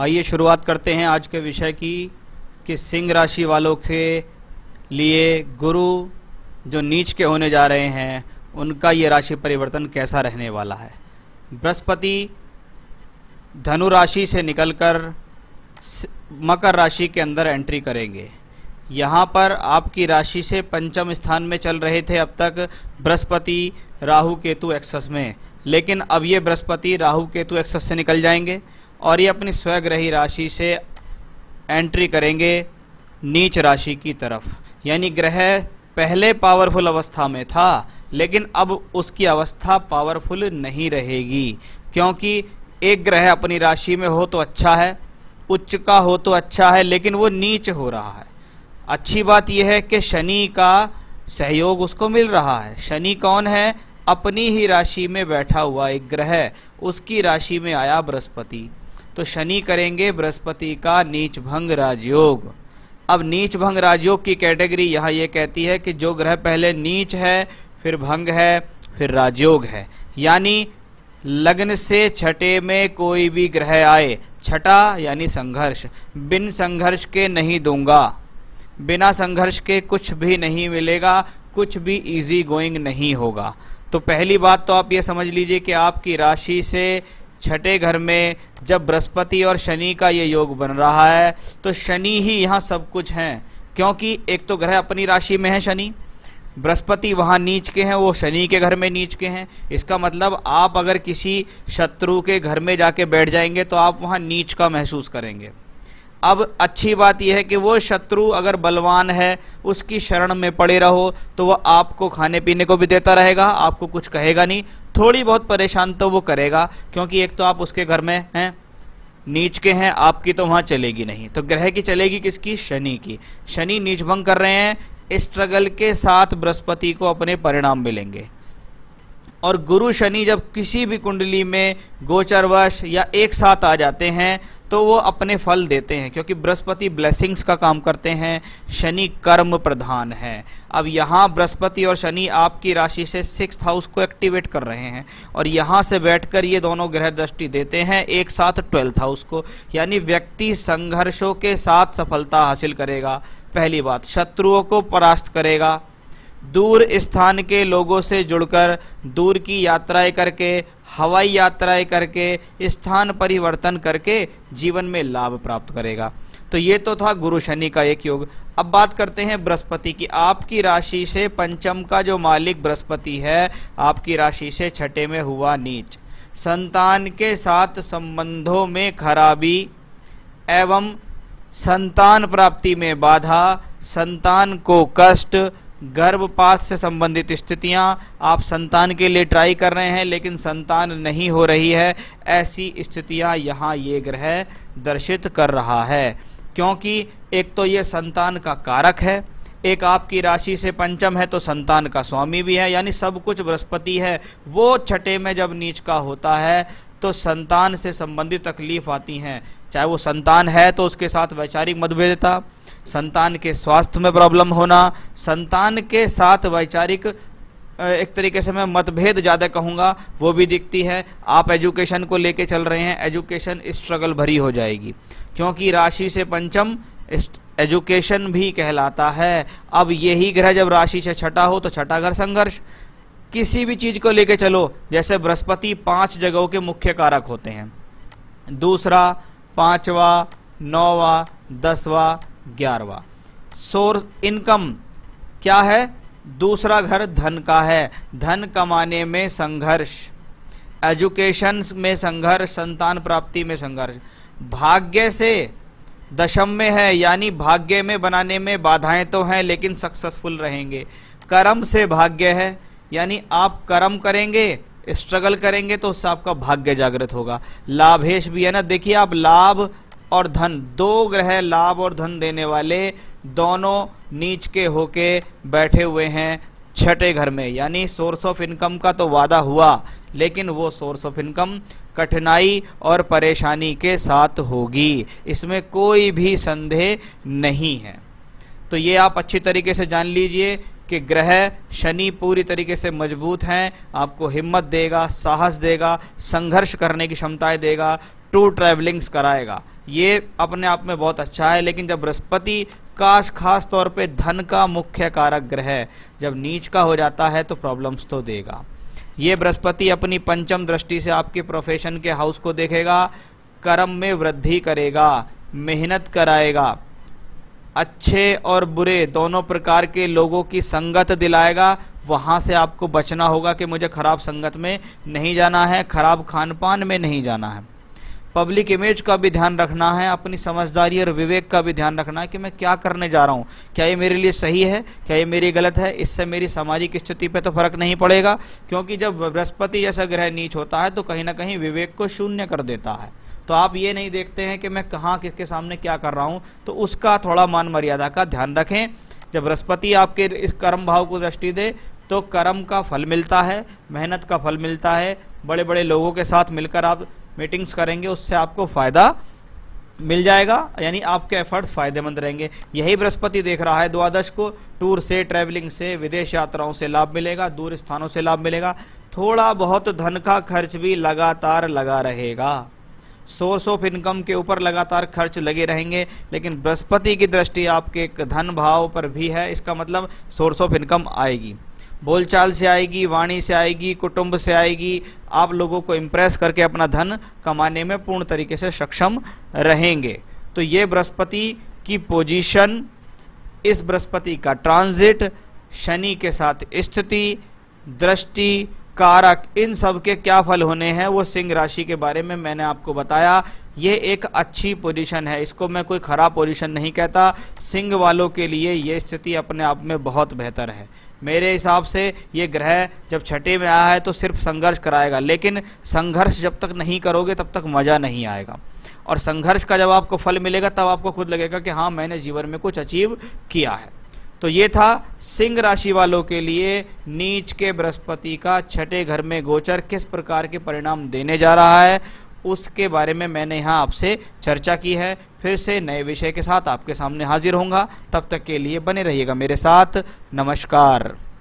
आइए शुरुआत करते हैं आज के विषय की कि सिंह राशि वालों के लिए गुरु जो नीच के होने जा रहे हैं उनका ये राशि परिवर्तन कैसा रहने वाला है बृहस्पति धनु राशि से निकलकर मकर राशि के अंदर एंट्री करेंगे यहाँ पर आपकी राशि से पंचम स्थान में चल रहे थे अब तक बृहस्पति राहु केतु एक्सस में लेकिन अब ये बृहस्पति राहु केतु एक्सस से निकल जाएंगे और ये अपनी स्वग्रही राशि से एंट्री करेंगे नीच राशि की तरफ यानी ग्रह पहले पावरफुल अवस्था में था लेकिन अब उसकी अवस्था पावरफुल नहीं रहेगी क्योंकि एक ग्रह अपनी राशि में हो तो अच्छा है उच्च का हो तो अच्छा है लेकिन वो नीच हो रहा है अच्छी बात यह है कि शनि का सहयोग उसको मिल रहा है शनि कौन है अपनी ही राशि में बैठा हुआ एक ग्रह उसकी राशि में आया बृहस्पति तो शनि करेंगे बृहस्पति का नीच भंग राजयोग अब नीच भंग राजयोग की कैटेगरी यहाँ ये कहती है कि जो ग्रह पहले नीच है फिर भंग है फिर राजयोग है यानी लग्न से छठे में कोई भी ग्रह आए छठा यानी संघर्ष बिन संघर्ष के नहीं दूंगा बिना संघर्ष के कुछ भी नहीं मिलेगा कुछ भी इजी गोइंग नहीं होगा तो पहली बात तो आप ये समझ लीजिए कि आपकी राशि से छठे घर में जब बृहस्पति और शनि का ये योग बन रहा है तो शनि ही यहाँ सब कुछ हैं क्योंकि एक तो ग्रह अपनी राशि में है शनि बृहस्पति वहाँ नीच के हैं वो शनि के घर में नीच के हैं इसका मतलब आप अगर किसी शत्रु के घर में जाके बैठ जाएंगे तो आप वहाँ नीच का महसूस करेंगे अब अच्छी बात यह है कि वो शत्रु अगर बलवान है उसकी शरण में पड़े रहो तो वह आपको खाने पीने को भी देता रहेगा आपको कुछ कहेगा नहीं थोड़ी बहुत परेशान तो वो करेगा क्योंकि एक तो आप उसके घर में हैं नीच के हैं आपकी तो वहाँ चलेगी नहीं तो ग्रह की चलेगी किसकी शनि की शनि नीच भंग कर रहे हैं स्ट्रगल के साथ बृहस्पति को अपने परिणाम मिलेंगे और गुरु शनि जब किसी भी कुंडली में गोचरवश या एक साथ आ जाते हैं तो वो अपने फल देते हैं क्योंकि बृहस्पति ब्लेसिंग्स का काम करते हैं शनि कर्म प्रधान है अब यहाँ बृहस्पति और शनि आपकी राशि से सिक्स हाउस को एक्टिवेट कर रहे हैं और यहाँ से बैठकर ये दोनों ग्रह दृष्टि देते हैं एक साथ ट्वेल्थ हाउस को यानी व्यक्ति संघर्षों के साथ सफलता हासिल करेगा पहली बात शत्रुओं को परास्त करेगा दूर स्थान के लोगों से जुड़कर दूर की यात्राएं करके हवाई यात्राएं करके स्थान परिवर्तन करके जीवन में लाभ प्राप्त करेगा तो ये तो था गुरु शनि का एक योग अब बात करते हैं बृहस्पति की आपकी राशि से पंचम का जो मालिक बृहस्पति है आपकी राशि से छठे में हुआ नीच संतान के साथ संबंधों में खराबी एवं संतान प्राप्ति में बाधा संतान को कष्ट गर्भपात से संबंधित स्थितियां आप संतान के लिए ट्राई कर रहे हैं लेकिन संतान नहीं हो रही है ऐसी स्थितियां यहाँ ये ग्रह दर्शित कर रहा है क्योंकि एक तो ये संतान का कारक है एक आपकी राशि से पंचम है तो संतान का स्वामी भी है यानी सब कुछ बृहस्पति है वो छठे में जब नीच का होता है तो संतान से संबंधित तकलीफ आती हैं चाहे वो संतान है तो उसके साथ वैचारिक मतभेदता संतान के स्वास्थ्य में प्रॉब्लम होना संतान के साथ वैचारिक एक तरीके से मैं मतभेद ज़्यादा कहूँगा वो भी दिखती है आप एजुकेशन को लेके चल रहे हैं एजुकेशन स्ट्रगल भरी हो जाएगी क्योंकि राशि से पंचम एजुकेशन भी कहलाता है अब यही ग्रह जब राशि से छठा हो तो छठा घर संघर्ष किसी भी चीज़ को लेके चलो जैसे बृहस्पति पांच जगहों के मुख्य कारक होते हैं दूसरा पांचवा नौवा दसवा ग्यारहवा सोर्स इनकम क्या है दूसरा घर धन का है धन कमाने में संघर्ष एजुकेशन में संघर्ष संतान प्राप्ति में संघर्ष भाग्य से दशम में है यानी भाग्य में बनाने में बाधाएं तो हैं लेकिन सक्सेसफुल रहेंगे कर्म से भाग्य है यानी आप कर्म करेंगे स्ट्रगल करेंगे तो उससे आपका भाग्य जागृत होगा लाभेश भी है ना देखिए आप लाभ और धन दो ग्रह लाभ और धन देने वाले दोनों नीच के होके बैठे हुए हैं छठे घर में यानी सोर्स ऑफ इनकम का तो वादा हुआ लेकिन वो सोर्स ऑफ इनकम कठिनाई और परेशानी के साथ होगी इसमें कोई भी संदेह नहीं है तो ये आप अच्छी तरीके से जान लीजिए कि ग्रह शनि पूरी तरीके से मजबूत हैं आपको हिम्मत देगा साहस देगा संघर्ष करने की क्षमताएं देगा टूर ट्रैवलिंग्स कराएगा ये अपने आप में बहुत अच्छा है लेकिन जब बृहस्पति काश खास तौर पे धन का मुख्य कारक ग्रह जब नीच का हो जाता है तो प्रॉब्लम्स तो देगा ये बृहस्पति अपनी पंचम दृष्टि से आपके प्रोफेशन के हाउस को देखेगा कर्म में वृद्धि करेगा मेहनत कराएगा अच्छे और बुरे दोनों प्रकार के लोगों की संगत दिलाएगा वहाँ से आपको बचना होगा कि मुझे खराब संगत में नहीं जाना है खराब खान पान में नहीं जाना है पब्लिक इमेज का भी ध्यान रखना है अपनी समझदारी और विवेक का भी ध्यान रखना है कि मैं क्या करने जा रहा हूँ क्या ये मेरे लिए सही है क्या ये मेरी गलत है इससे मेरी सामाजिक स्थिति पर तो फर्क नहीं पड़ेगा क्योंकि जब बृहस्पति जैसा ग्रह नीच होता है तो कहीं ना कहीं विवेक को शून्य कर देता है तो आप ये नहीं देखते हैं कि मैं कहाँ किसके सामने क्या कर रहा हूँ तो उसका थोड़ा मान मर्यादा का ध्यान रखें जब बृहस्पति आपके इस कर्म भाव को दृष्टि दे तो कर्म का फल मिलता है मेहनत का फल मिलता है बड़े बड़े लोगों के साथ मिलकर आप मीटिंग्स करेंगे उससे आपको फ़ायदा मिल जाएगा यानी आपके एफर्ट्स फायदेमंद रहेंगे यही बृहस्पति देख रहा है द्वादश को टूर से ट्रैवलिंग से विदेश यात्राओं से लाभ मिलेगा दूर स्थानों से लाभ मिलेगा थोड़ा बहुत धन का खर्च भी लगातार लगा रहेगा सोर्स ऑफ इनकम के ऊपर लगातार खर्च लगे रहेंगे लेकिन बृहस्पति की दृष्टि आपके धन भाव पर भी है इसका मतलब सोर्स ऑफ इनकम आएगी बोलचाल से आएगी वाणी से आएगी कुटुंब से आएगी आप लोगों को इम्प्रेस करके अपना धन कमाने में पूर्ण तरीके से सक्षम रहेंगे तो ये बृहस्पति की पोजीशन इस बृहस्पति का ट्रांजिट शनि के साथ स्थिति दृष्टि कारक इन सब के क्या फल होने हैं वो सिंह राशि के बारे में मैंने आपको बताया ये एक अच्छी पोजीशन है इसको मैं कोई खराब पोजीशन नहीं कहता सिंह वालों के लिए ये स्थिति अपने आप में बहुत बेहतर है मेरे हिसाब से ये ग्रह जब छठे में आया है तो सिर्फ संघर्ष कराएगा लेकिन संघर्ष जब तक नहीं करोगे तब तक मज़ा नहीं आएगा और संघर्ष का जब आपको फल मिलेगा तब आपको खुद लगेगा कि हाँ मैंने जीवन में कुछ अचीव किया है तो ये था सिंह राशि वालों के लिए नीच के बृहस्पति का छठे घर में गोचर किस प्रकार के परिणाम देने जा रहा है उसके बारे में मैंने यहाँ आपसे चर्चा की है फिर से नए विषय के साथ आपके सामने हाजिर होंगे तब तक के लिए बने रहिएगा मेरे साथ नमस्कार